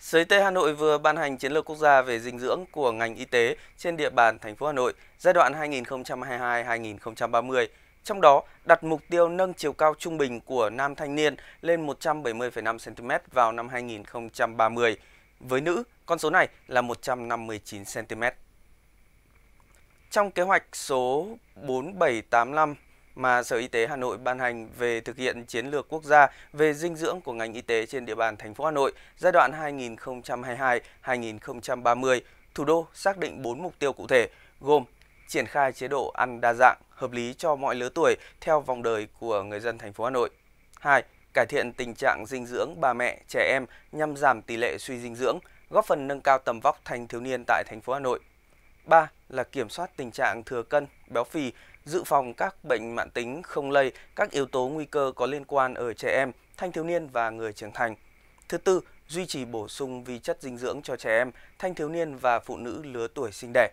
Sở Y tế Hà Nội vừa ban hành chiến lược quốc gia về dinh dưỡng của ngành y tế trên địa bàn thành phố Hà Nội giai đoạn 2022-2030. Trong đó, đặt mục tiêu nâng chiều cao trung bình của nam thanh niên lên 170,5 cm vào năm 2030. Với nữ, con số này là 159 cm. Trong kế hoạch số 4785 mà Sở Y tế Hà Nội ban hành về thực hiện chiến lược quốc gia về dinh dưỡng của ngành y tế trên địa bàn thành phố Hà Nội giai đoạn 2022-2030, thủ đô xác định 4 mục tiêu cụ thể gồm triển khai chế độ ăn đa dạng, hợp lý cho mọi lứa tuổi theo vòng đời của người dân thành phố Hà Nội. 2. Cải thiện tình trạng dinh dưỡng bà mẹ, trẻ em nhằm giảm tỷ lệ suy dinh dưỡng, góp phần nâng cao tầm vóc thanh thiếu niên tại thành phố Hà Nội. 3 là kiểm soát tình trạng thừa cân, béo phì, dự phòng các bệnh mãn tính không lây, các yếu tố nguy cơ có liên quan ở trẻ em, thanh thiếu niên và người trưởng thành. Thứ tư, duy trì bổ sung vi chất dinh dưỡng cho trẻ em, thanh thiếu niên và phụ nữ lứa tuổi sinh đẻ.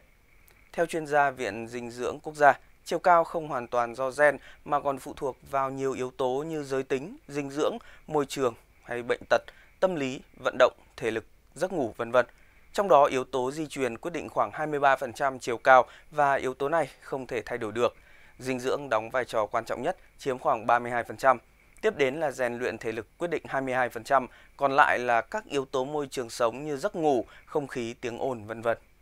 Theo chuyên gia Viện Dinh dưỡng Quốc gia, chiều cao không hoàn toàn do gen mà còn phụ thuộc vào nhiều yếu tố như giới tính, dinh dưỡng, môi trường hay bệnh tật, tâm lý, vận động, thể lực, giấc ngủ vân vân. Trong đó, yếu tố di truyền quyết định khoảng 23% chiều cao và yếu tố này không thể thay đổi được. Dinh dưỡng đóng vai trò quan trọng nhất, chiếm khoảng 32%. Tiếp đến là rèn luyện thể lực quyết định 22%, còn lại là các yếu tố môi trường sống như giấc ngủ, không khí, tiếng ồn, vân vân.